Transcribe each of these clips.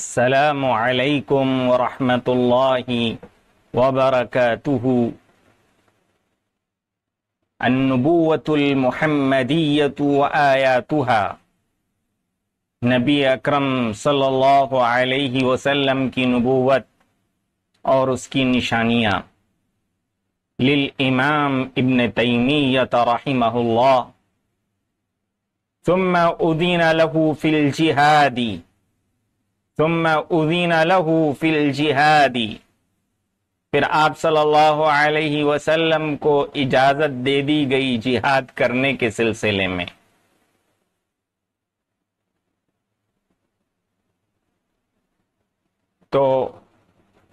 السلام عليكم ورحمة الله وبركاته النبوة المحمدية وآياتها نبي أكرم صلى الله عليه وسلم کی نبوت اور اس کی نشانیاں للامام ابن تيمية رحمه الله ثم ادین له في الجهاد जिहादी फिर आप सल्लल्लाहु अलैहि वसल्लम को इजाजत दे दी गई जिहाद करने के सिलसिले में तो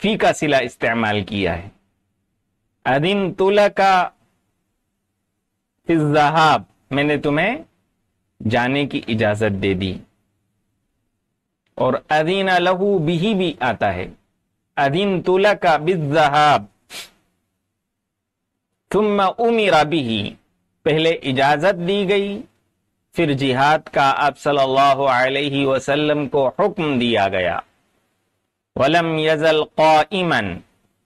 फी का सिला इस्तेमाल किया है अदिन तुल का मैंने तुम्हें जाने की इजाजत दे दी और अदीन लहू बिही भी आता है अदीन तुला का बिजहाब तुम उमीरा बिही पहले इजाजत दी गई फिर जिहाद का आप सल्लल्लाहु अलैहि वसल्लम को हुक्म दिया गया वलम यजल क़ाइमन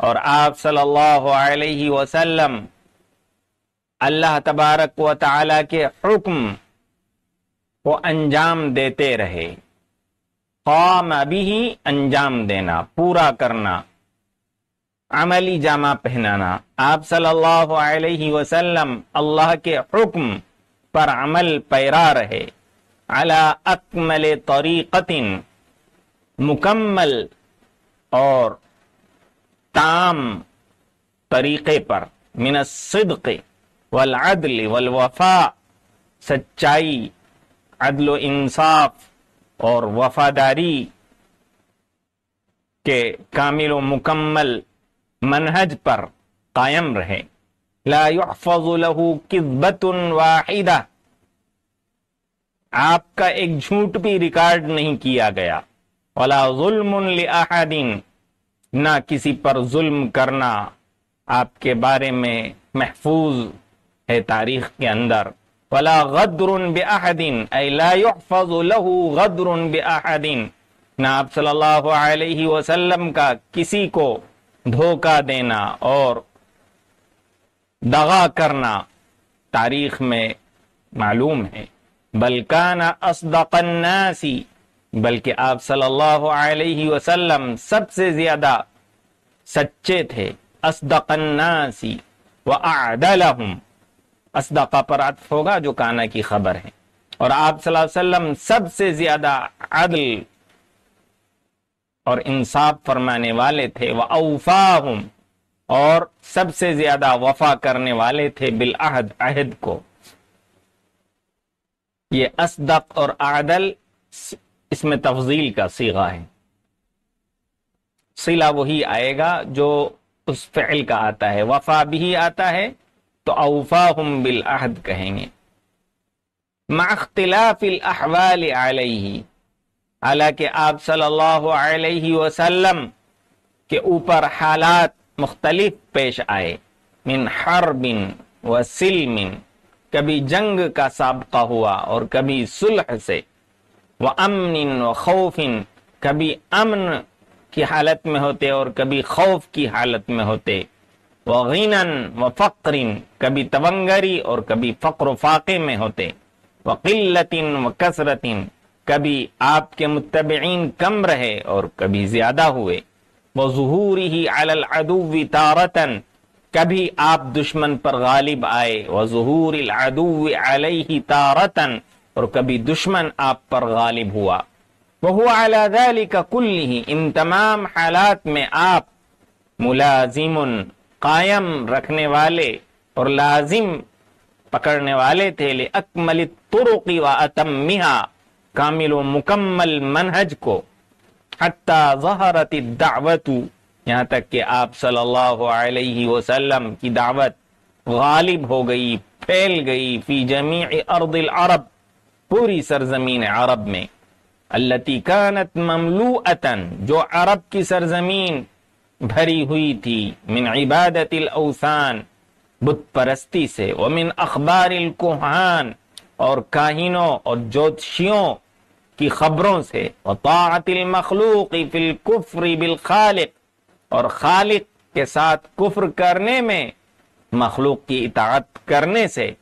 और आप सल्लल्लाहु अलैहि वसल्लम अल्लाह तबारक व ताला के हुक्म को अंजाम देते रहे काम अभी ही अंजाम देना पूरा करना अमली जामा पहनाना आप सल्लल्लाहु अलैहि वसल्लम अल्लाह के हुक्म पर अमल पैरा रहे अला अकमल तरीक़तिन मुकम्मल और ताम तरीक़े पर सिद्क वल अदल वल वफा सच्चाई अदल इंसाफ़ और वफादारी के कामिल व मुकम्मल मनहज पर कायम रहे लाफलहू किस्बतन वाहिदा आपका एक झूठ भी रिकॉर्ड नहीं किया गया वाला जुल्मिन ना किसी पर जुल्म करना आपके बारे में महफूज है तारीख के अंदर वला गद्रुन बेआहदीन गद्रुन बेआहदीन नाब सल्लल्लाहु अलैहि वसल्लम का किसी को धोखा देना और दगा करना तारीख में मालूम है बलकाना असदकन्नासी बल्कि आप सल्लल्लाहु अलैहि वसल्लम सबसे ज्यादा सच्चे थे असदकन्नासी व आदलहम असदाका परात होगा जो काना की खबर है और आप वसल्लम सबसे ज्यादा अदल और इंसाफ फरमाने वाले थे वह अवफा और सबसे ज्यादा वफा करने वाले थे बिल अहद अहद को ये असदक और आदल इसमें तफजील का सीगा है सिला वही आएगा जो उस फ़ैल का आता है वफा भी आता है तो अवफा हम बिल अहद कहेंगे माख्तिलाफिल अहवाल आलही हालांकि आप सल्लल्लाहु अलैहि वसल्लम के ऊपर हालात मुख्तलिफ पेश आए मिन हर बिन व सिलमिन कभी जंग का सबका हुआ और कभी सुलह से व अमन व खौफिन कभी अमन की हालत में होते और कभी खौफ की हालत में होते वीनन व फ़क्रिन कभी तवंगरी और कभी फ़क्र फाके में होते वकिल्लतिन व कसरतिन कभी आपके मुतबीन कम रहे और कभी ज्यादा हुए वजहूरी ही अलअदुवी तारतन कभी आप दुश्मन पर गालिब आए वजहूर ही तारतन और कभी दुश्मन आप पर गालिब हुआ वह अलादली का कुल्ली इन तमाम हालात में आप मुलाजिमन कायम रखने वाले और लाजिम पकड़ने वाले थे ले अकमल तुरुकी व अतमिहा कामिल व मुकम्मल मनहज को हत्ता जहरत दावतु यहाँ तक कि आप सल्लल्लाहु अलैहि वसल्लम की दावत गालिब हो गई फैल गई फी जमी अर्दिल अरब पूरी सरजमीन अरब में अल्लती कानत ममलू जो अरब की सरजमीन भरी हुई थी मिन इबादत औसान बुत परस्ती से मिन अखबार कुहान और काहिनों और ज्योतिषियों की खबरों से वतातिल मखलूक फिल कुफ्र बिल खालिक और खालिक के साथ कुफ्र करने में मखलूक की इतात करने से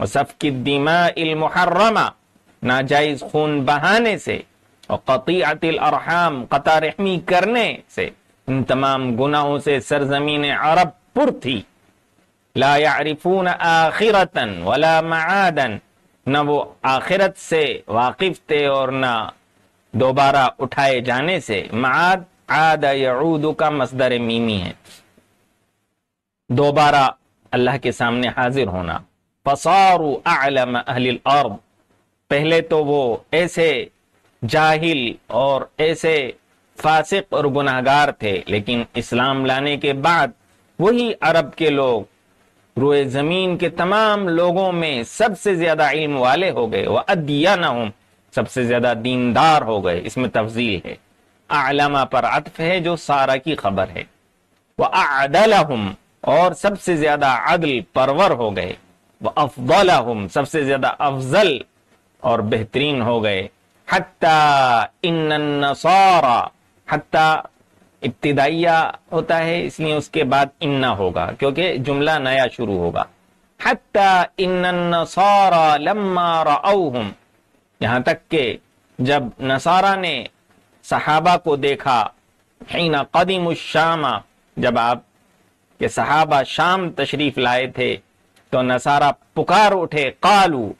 वसफ़ दिमा इलमहर्रमा नाजायज खून बहाने से और कतियातिल अरहम कता रहमी करने से इन तमाम गुनाहों से सरजमीन अरब पुर थी ला यारिफून आखिरतन वला मादन न वो आखिरत से वाकिफ थे और न दोबारा उठाए जाने से माद आद यऊद का मसदर मीमी है दोबारा अल्लाह के सामने हाजिर होना फसारू आलम अहलिल अर्ब पहले तो वो ऐसे जाहिल और ऐसे फासिक और गुनागार थे लेकिन इस्लाम लाने के बाद वही अरब के लोग रोए जमीन के तमाम लोगों में सबसे ज्यादा इल्म वाले हो गए वह अदिया ना हूं सबसे ज्यादा दीनदार हो गए इसमें तफजील है आलमा पर अतफ है जो सारा की खबर है वह आदल और सबसे ज्यादा अदल परवर हो गए वह अफल सबसे ज्यादा अफजल और बेहतरीन हो गए हत्ता इन नसारा हत्ता इब्तदाइया होता है इसलिए उसके बाद इन्ना होगा क्योंकि जुमला नया शुरू होगा हत्ता लम्मा तक के जब नसारा ने सहाबा को देखा कदीम शामा जब आप के सहाबा शाम तशरीफ लाए थे तो नसारा पुकार उठे कालू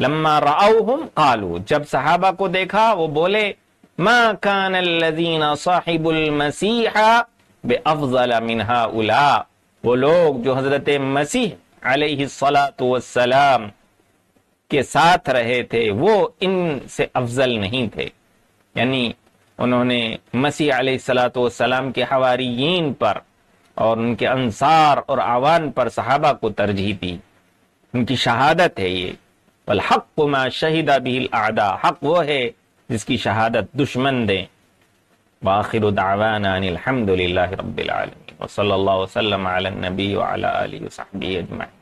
लम्मा राउहुम कालू जब सहाबा को देखा वो बोले मा वो लोग जो हजरत मसीह अलैहिस्सलाम के साथ रहे थे वो इनसे अफजल नहीं थे यानी उन्होंने मसीह अलैहिस्सलाम के हवारीन पर और उनके अनसार और आवान पर सहाबा को तरजीह दी उनकी शहादत है ये बल हक मा शहीदा बिल आदा हक वो है जिसकी शहादत दुश्मन दें वाखिर दावाना अलहमदिल्ला वसलम नबी वाली